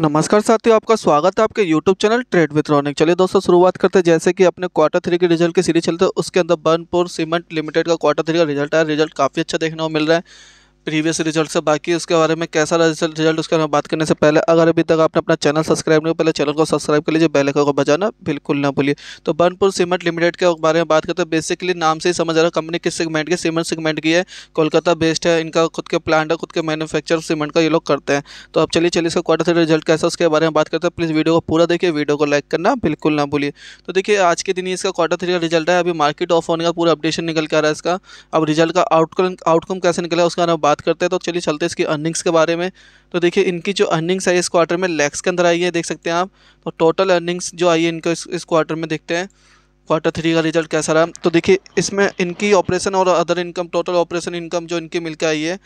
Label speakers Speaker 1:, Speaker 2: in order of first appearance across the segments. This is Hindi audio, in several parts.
Speaker 1: नमस्कार साथियों आपका स्वागत है आपके YouTube channel trade with Ronik चलिए दोस्तों शुरुआत करते हैं जैसे कि अपने क्वार्टर थ्री के रिजल्ट की सीरीज चलते हैं उसके अंदर बर्नपुर सीमेंट लिमिटेड का क्वार्टर थ्री का रिजल्ट आया रिजल्ट काफ़ी अच्छा देखने को मिल रहा है प्रीवियस रिजल्ट से बाकी उसके बारे में कैसा रिजल्ट उसके बारे में बात करने से पहले अगर अभी तक आपने अपना चैनल सब्सक्राइब नहीं हो पहले चैनल को सब्सक्राइब कर लीजिए बेल आइकन को बजाना बिल्कुल ना भूलिए तो बर्नपुर सीमेंट लिमिटेड के बारे में बात करते हैं बेसिकली नाम से ही समझ आ रहा है कंपनी किस सेगमेंट की सीमेंट सेगमेंट की है कोलकाता बेस्ड है इनका खुद के प्लांट है खुद के मैनुफेक्चर सीमेंट का ये लोग करते हैं तो अब चलिए चलिए इसका क्वार्टर थ्री रिजल्ट कैसा उसके बारे में बात करते हैं प्लीज़ वीडियो को पूरा देखिए वीडियो को लाइक करना बिल्कुल ना भूलिए तो देखिए आज के दिन ही इसका क्वार्टर थ्री का रिजल्ट है अभी मार्केट ऑफ होने का पूरा अपडेशन निकल के आ रहा है इसका अब रिजल्ट का आउटकम आउटकम कैसे निकला उसका बात बात करते हैं तो चलिए चलते हैं इसकी अर्निंग्स के बारे में तो देखिए इनकी जो अर्निंग्स है इस क्वार्टर में लैक्स के अंदर आई है देख सकते हैं आप तो टोटल अर्निंग्स जो आई है इनको इस, इस क्वार्टर में देखते हैं क्वार्टर थ्री का रिजल्ट कैसा रहा तो देखिए इसमें इनकी ऑपरेशन और other income total operation income जो इनकी मिलकर आई है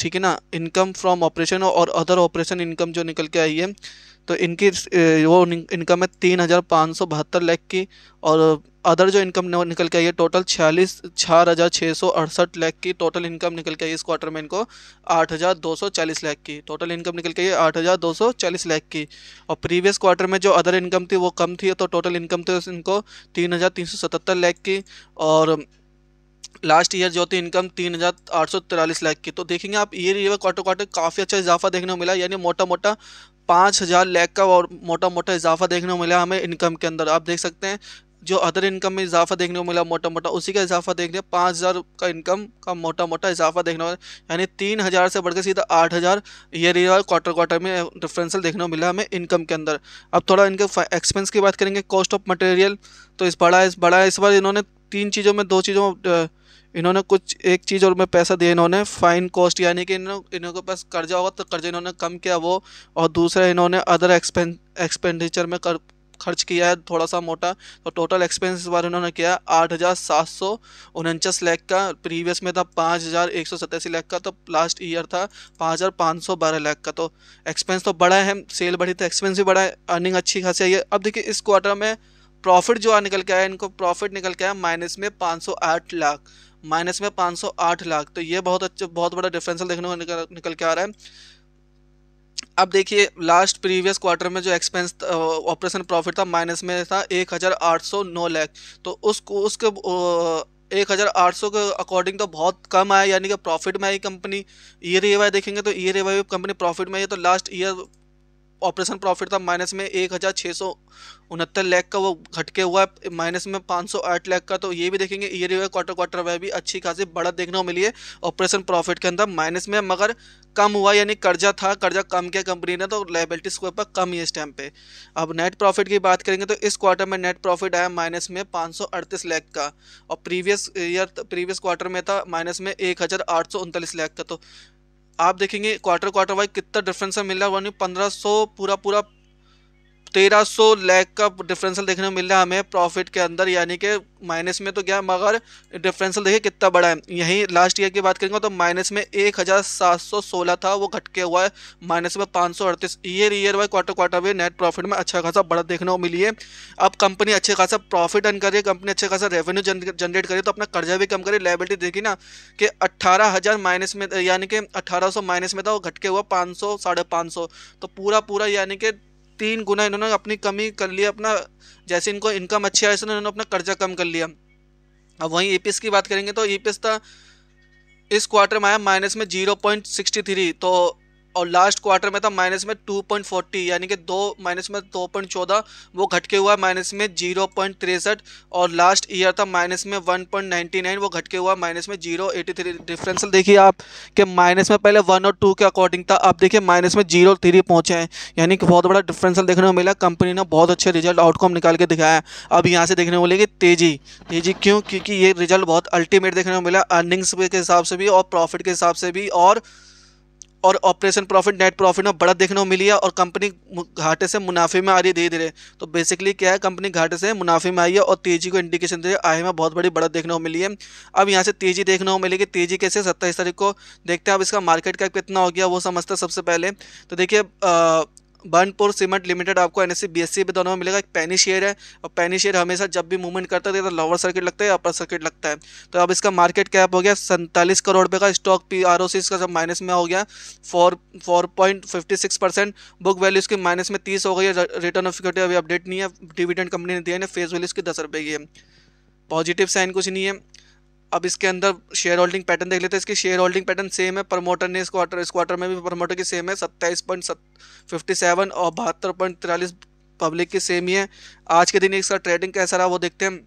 Speaker 1: ठीक है ना इनकम फ्रॉम ऑपरेशन और अदर ऑपरेशन इनकम जो निकल के आई है तो इनकी वो इनकम है तीन हज़ार पाँच सौ बहत्तर लैख की और अदर जो इनकम निकल के आई है टोटल छियालीस चार हज़ार छः सौ अड़सठ लैख की टोटल इनकम निकल के आई इस क्वार्टर में इनको आठ हज़ार दो सौ चालीस लैख की टोटल इनकम निकल के आई आठ हज़ार दो सौ चालीस लैख की और प्रीवियस क्वार्टर में जो अदर इनकम थी वो कम थी तो टोटल इनकम थी इनको तीन हज़ार तीन सौ सतहत्तर लैख की और लास्ट ईयर जो थी इनकम तीन हज़ार आठ सौ तिरालीस लाख की तो देखेंगे आप ईयर ईयर क्वार्टर क्वार्टर काफ़ी अच्छा इजाफा देखने को मिला यानी मोटा मोटा पाँच हज़ार लाख का और मोटा मोटा इजाफा देखने को मिला हमें इनकम के अंदर आप देख सकते हैं जो अदर इनकम में इजाफा देखने को मिला मोटा मोटा उसी का इजाफा देख हैं पाँच हज़ार का इनकम का मोटा मोटा इजाफा देखने को यानी तीन हज़ार से बढ़कर सीधा आठ हज़ार ईयर ईयर क्वार्टर क्वार्टर में डिफरेंसल देखने को मिला हमें इनकम के अंदर अब थोड़ा इनके एक्सपेंस की बात करेंगे कॉस्ट ऑफ मटेरियल तो इस बड़ा इस बड़ा इस बार इन्होंने तीन चीज़ों में दो चीज़ों इन्होंने कुछ एक चीज़ और मैं पैसा दिया इन्होंने फ़ाइन कॉस्ट यानी कि इन्होंने इन्होंने पास कर्जा होगा तो कर्जा इन्होंने कम किया वो और दूसरा इन्होंने अदर एक्सपें एक्सपेंडिचर में कर खर्च किया है थोड़ा सा मोटा तो टोटल एक्सपेंस इस बार इन्होंने किया आठ हज़ार सात सौ उनचास लाख का प्रीवियस में था पाँच हज़ार एक सौ सतासी लाख का तो लास्ट ईयर था पाँच हज़ार पाँच सौ बारह लाख का तो एक्सपेंस तो बड़ा है सेल बढ़ी तो एक्सपेंस भी बढ़ा है अर्निंग अच्छी खासी आई है अब देखिए इस क्वार्टर में प्रॉफिट जो निकल के आया इनको प्रॉफिट निकल के आया माइनस में पाँच सौ आठ लाख माइनस में 508 लाख तो ये बहुत अच्छा बहुत बड़ा डिफरेंसल देखने को निकल निकल के आ रहा है अब देखिए लास्ट प्रीवियस क्वार्टर में जो एक्सपेंस ऑपरेशन प्रॉफिट था माइनस में था एक हज़ार आठ सौ नौ लाख तो उसको उसके एक हज़ार आठ सौ के अकॉर्डिंग तो बहुत कम आया यानी कि प्रॉफिट में आई कंपनी ईयर ई वाई देखेंगे तो year E Y company profit में आई तो लास्ट ईयर ऑपरेशन प्रॉफिट था माइनस में एक हज़ार छः सौ उनहत्तर लैख का वो घटके हुआ है माइनस में पाँच सौ आठ लैख का तो ये भी देखेंगे ईयर ईयर क्वार्टर क्वार्टर वह भी अच्छी खासी बढ़त देखने को मिली है ऑपरेशन प्रॉफिट के अंदर माइनस में मगर कम हुआ यानी कर्जा था कर्जा कम किया कंपनी ने तो लाइबिलिटी स्कोर पर कम ही इस टाइम पे अब नेट प्रॉफिट की बात करेंगे तो इस क्वार्टर में नेट प्रॉफिट आया माइनस में पाँच सौ अड़तीस लैख का और प्रीवियस ईयर प्रीवियस क्वार्टर में था माइनस में एक हज़ार आठ सौ उनतालीस लैख का तो आप देखेंगे क्वार्टर क्वार्टर वाइज कितना डिफरेंस है मिल रहा है पंद्रह सौ पूरा पूरा तेरह सौ लैख का डिफरेंसल देखने को मिल रहा है हमें प्रॉफिट के अंदर यानी कि माइनस में तो गया मगर डिफरेंसल देखिए कितना बड़ा है यहीं लास्ट ईयर की बात करेंगे तो माइनस में एक हज़ार सात सौ सोलह था वो घटके हुआ है माइनस में पाँच सौ अड़तीस year year Y quarter quarter way net profit में अच्छा खासा बढ़त देखने को मिली है अब कंपनी अच्छे खासा प्रॉफिट अर्न करिए कंपनी अच्छे खासा रेवेन्यू जनरेट करिए तो अपना कर्जा भी कम करिए लाइबिलिटी देखी ना कि अट्ठारह हज़ार माइनस में यानी कि अट्ठारह सौ माइनस में था वो घट के हुआ पाँच सौ साढ़े पाँच सौ तो पूरा पूरा यानी कि तीन गुना इन्होंने अपनी कमी कर लिया अपना जैसे इनको इनकम अच्छी आया इन्होंने अपना कर्जा कम कर लिया अब वहीं ई की बात करेंगे तो ई था इस क्वार्टर में आया माइनस में जीरो पॉइंट सिक्सटी थ्री तो और लास्ट क्वार्टर में था माइनस में टू पॉइंट फोर्टी यानी कि दो माइनस में दो पॉइंट चौदह वो घट के हुआ माइनस में जीरो पॉइंट तिरसठ और लास्ट ईयर था माइनस में वन पॉइंट नाइन्टी नाइन वो घट के हुआ माइनस में जीरो एटी थ्री डिफ्रेंसल देखिए आप कि माइनस में पहले वन और टू के अकॉर्डिंग था आप देखिए माइनस में जीरो थ्री पहुँचे हैं यानी कि बहुत बड़ा डिफ्रेंसल देखने को मिला कंपनी ने बहुत अच्छे रिजल्ट आउटकम निकाल के दिखाया अब यहाँ से देखने को मिलेगी तेज़ी तेज़ी क्यों क्योंकि ये रिजल्ट बहुत अल्टीमेट देखने को मिला अर्निंग्स के हिसाब से भी और प्रॉफिट के हिसाब से भी और और ऑपरेशन प्रॉफिट नेट प्रॉफिट में बड़ा देखने को मिली है और कंपनी घाटे से मुनाफे में आ रही है धीरे धीरे तो बेसिकली क्या है कंपनी घाटे से मुनाफे में आई है और तेजी को इंडिकेशन दे आए में बहुत बड़ी बढ़त देखने को मिली है अब यहाँ से तेजी देखने को मिलेगी तेजी कैसे सत्ताईस तारीख को देखते हैं अब इसका मार्केट कैप कितना हो गया वो समझते हैं सबसे पहले तो देखिए बर्नपुर सीमेंट लिमिटेड आपको एन एस बी दोनों में मिलेगा एक पैनी शेयर है और पैनी शेयर हमेशा जब भी मूवमेंट करता है तो लोअर तो सर्किट लगता है अपर सर्किट लगता है तो अब इसका मार्केट कैप हो गया सैंतालीस करोड़ रुपये का stock P R O C इसका जब माइनस में हो गया four four point fifty six percent book value इसकी माइनस में तीस हो गई है रिटर्न ऑफ इक्विटी अभी अपडेट नहीं है डिविडेंड कंपनी ने दिया है फेस वैल्यू इसकी दस रुपये की है पॉजिटिव साइन कुछ नहीं है अब इसके अंदर शेयर होल्डिंग पैटर्न देख लेते हैं इसकी शेयर होल्डिंग पैटर्न सेम है प्रमोटर ने इस क्वार्टर इस क्वार्टर में भी प्रमोटर की सेम है सत्ताईस पॉइंट फिफ्टी सेवन और बहत्तर पॉइंट तिरालीस पब्लिक की सेम ही है आज के दिन इसका ट्रेडिंग कैसा रहा वो देखते हैं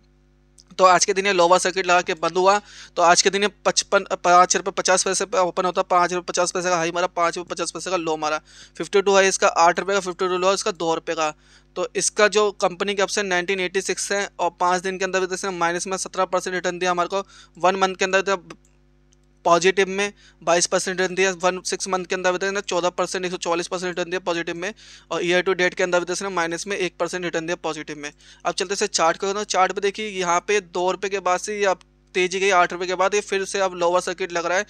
Speaker 1: तो आज के दिन ये लोवा सर्किट लगा के बंद हुआ तो आज के दिन ये पचपन पाँच रुपये पचास पैसे पे ओपन होता पाँच रुपये पचास पैसे का हाई मारा पाँच रुपये पचास पैसे का लो मारा फिफ्टी टू हाई इसका आठ रुपये का फिफ्टी टू लो इसका दो रुपये का तो इसका जो कंपनी के ऑप्शन 1986 है और पाँच दिन के अंदर भी तो इसने माइनस में सत्रह परसेंट रिटर्न दिया हमारे को वन मंथ के अंदर तो पॉजिटिव में 22 परसेंट रिटर्न दिया वन सिक्स मंथ के अंदर भी ना चौदह परसेंट एक सौ चालीस परसेंट रिटर्न दिया पॉजिटिव में और ईयर टू डेट के अंदर भी ना माइनस में एक परसेंट रिटर्न दिया पॉजिटिव में अब चलते से चार्ट को तो चार्ट पे देखिए यहाँ पे दो रुपये के बाद से ये अब तेजी गई आठ रुपये के बाद ये फिर से अब लोअर सर्किट लग रहा है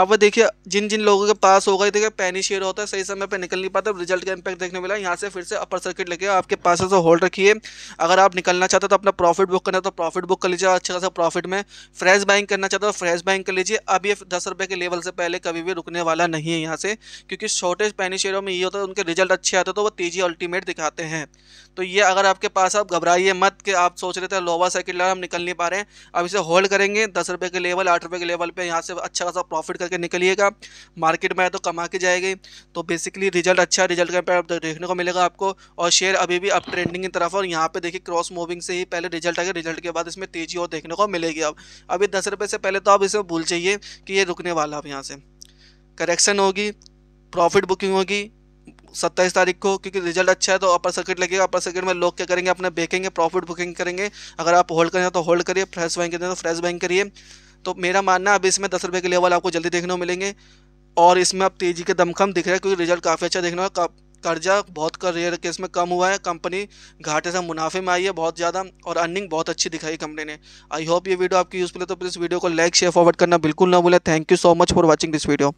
Speaker 1: अब देखिए जिन जिन लोगों के पास होगा देखिए पैनी शेयर होता है सही समय पर निकल नहीं पाता रिजल्ट का इम्पैक्ट देखने मिला यहाँ से फिर से अपर सर्किट लगे आपके पास से होल्ड रखिए अगर आप निकलना चाहते हो तो अपना प्रॉफिट बुक करना तो प्रॉफिट बुक कर लीजिए अच्छा खासा प्रॉफिट में फ्रेश बाइंग करना चाहते हो तो फ्रेश बाइंग कर लीजिए अब ये दस रुपये के लेवल से पहले कभी भी रुकने वाला नहीं है यहाँ से क्योंकि शॉर्टेज पैनी शेयरों में ये होता है उनके रिजल्ट अच्छे आते तो वो तेजी अल्टीमेट दिखाते हैं तो ये अगर आपके पास आप घबराइए मत कि आप सोच रहे थे लोवा सर्किट लगा हम निकल नहीं पा रहे हैं अब इसे होल्ड करेंगे दस रुपये के लेवल आठ रुपये के लेवल पर यहाँ से अच्छा खासा प्रॉफिट प्रॉफिट करके निकलिएगा मार्केट में आए तो कमा के जाएगी तो बेसिकली रिजल्ट अच्छा रिजल्ट का इम्पैक्ट देखने को मिलेगा आपको और शेयर अभी भी अब ट्रेंडिंग की तरफ और यहाँ पे देखिए क्रॉस मूविंग से ही पहले रिजल्ट आ गया रिजल्ट के बाद इसमें तेजी और देखने को मिलेगी अब अभी दस रुपये से पहले तो आप इसे भूल जाइए कि ये रुकने वाला अब यहाँ से करेक्शन होगी प्रॉफिट बुकिंग होगी सत्ताईस तारीख को क्योंकि रिजल्ट अच्छा है तो अपर सर्किट लगेगा अपर सर्किट में लोग क्या करेंगे अपने बेचेंगे प्रॉफिट बुकिंग करेंगे अगर आप होल्ड करें तो होल्ड करिए फ्रेश बैंक करें तो फ्रेश बैंक करिए तो मेरा मानना अब इसमें दस रुपये के लेवल आपको जल्दी देखने को मिलेंगे और इसमें अब तेज़ी के दमखम दिख रहा है क्योंकि रिजल्ट काफ़ी अच्छा देखने का कर्जा बहुत कर रेयर केस में कम हुआ है कंपनी घाटे से मुनाफे में आई है बहुत ज़्यादा और अर्निंग बहुत अच्छी दिखाई कंपनी ने आई होप ये वीडियो आपकी यूज़फुल है तो प्लीज़ वीडियो को लाइक शेयर फॉरवर्ड करना बिल्कुल ना भूलें thank you so much for watching this video